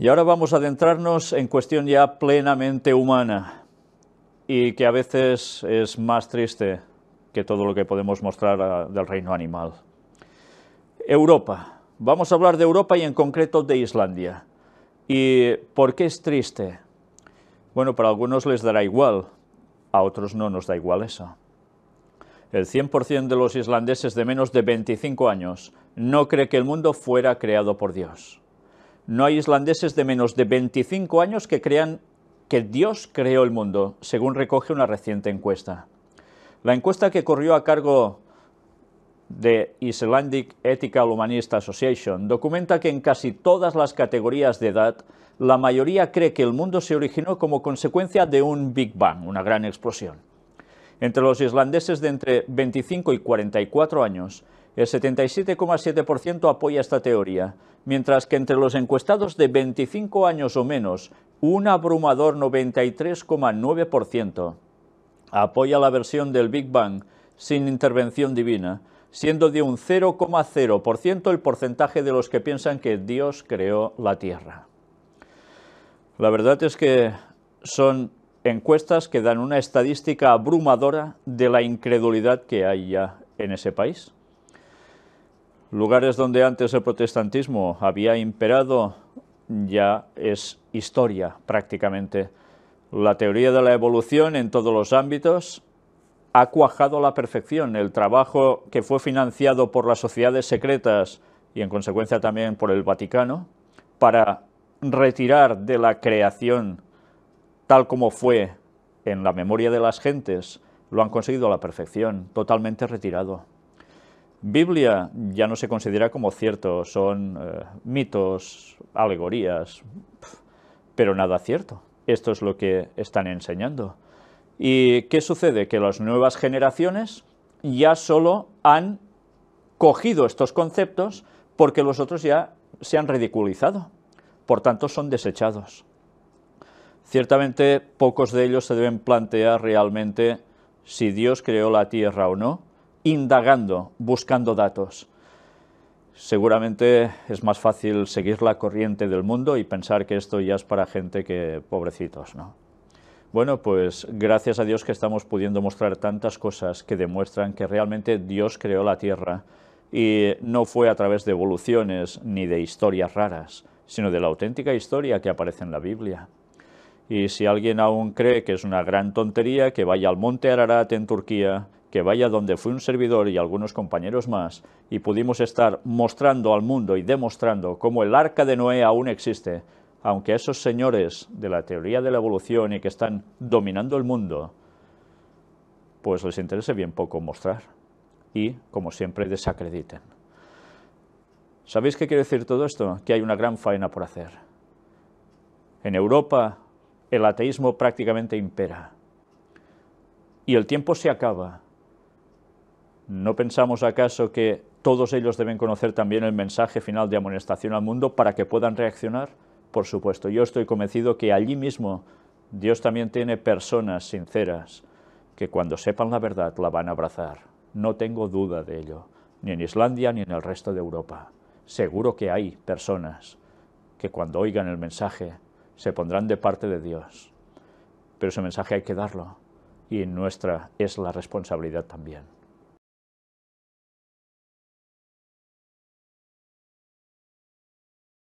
Y ahora vamos a adentrarnos en cuestión ya plenamente humana y que a veces es más triste que todo lo que podemos mostrar del reino animal. Europa. Vamos a hablar de Europa y en concreto de Islandia. ¿Y por qué es triste? Bueno, para algunos les dará igual, a otros no nos da igual eso. El 100% de los islandeses de menos de 25 años no cree que el mundo fuera creado por Dios. No hay islandeses de menos de 25 años que crean que Dios creó el mundo, según recoge una reciente encuesta. La encuesta que corrió a cargo de Icelandic Ethical Humanist Association documenta que en casi todas las categorías de edad, la mayoría cree que el mundo se originó como consecuencia de un Big Bang, una gran explosión. Entre los islandeses de entre 25 y 44 años, el 77,7% apoya esta teoría, mientras que entre los encuestados de 25 años o menos, un abrumador 93,9% apoya la versión del Big Bang sin intervención divina, siendo de un 0,0% el porcentaje de los que piensan que Dios creó la Tierra. La verdad es que son encuestas que dan una estadística abrumadora de la incredulidad que hay ya en ese país. Lugares donde antes el protestantismo había imperado ya es historia prácticamente. La teoría de la evolución en todos los ámbitos ha cuajado a la perfección. El trabajo que fue financiado por las sociedades secretas y en consecuencia también por el Vaticano para retirar de la creación tal como fue en la memoria de las gentes, lo han conseguido a la perfección, totalmente retirado. Biblia ya no se considera como cierto, son eh, mitos, alegorías, pero nada cierto. Esto es lo que están enseñando. ¿Y qué sucede? Que las nuevas generaciones ya solo han cogido estos conceptos porque los otros ya se han ridiculizado, por tanto son desechados. Ciertamente pocos de ellos se deben plantear realmente si Dios creó la tierra o no, indagando, buscando datos. Seguramente es más fácil seguir la corriente del mundo y pensar que esto ya es para gente que, pobrecitos, ¿no? Bueno, pues gracias a Dios que estamos pudiendo mostrar tantas cosas que demuestran que realmente Dios creó la Tierra y no fue a través de evoluciones ni de historias raras, sino de la auténtica historia que aparece en la Biblia. Y si alguien aún cree que es una gran tontería que vaya al monte Ararat en Turquía que vaya donde fue un servidor y algunos compañeros más, y pudimos estar mostrando al mundo y demostrando cómo el arca de Noé aún existe, aunque esos señores de la teoría de la evolución y que están dominando el mundo, pues les interese bien poco mostrar y, como siempre, desacrediten. ¿Sabéis qué quiere decir todo esto? Que hay una gran faena por hacer. En Europa el ateísmo prácticamente impera y el tiempo se acaba ¿No pensamos acaso que todos ellos deben conocer también el mensaje final de amonestación al mundo para que puedan reaccionar? Por supuesto, yo estoy convencido que allí mismo Dios también tiene personas sinceras que cuando sepan la verdad la van a abrazar. No tengo duda de ello, ni en Islandia ni en el resto de Europa. Seguro que hay personas que cuando oigan el mensaje se pondrán de parte de Dios. Pero ese mensaje hay que darlo y nuestra es la responsabilidad también.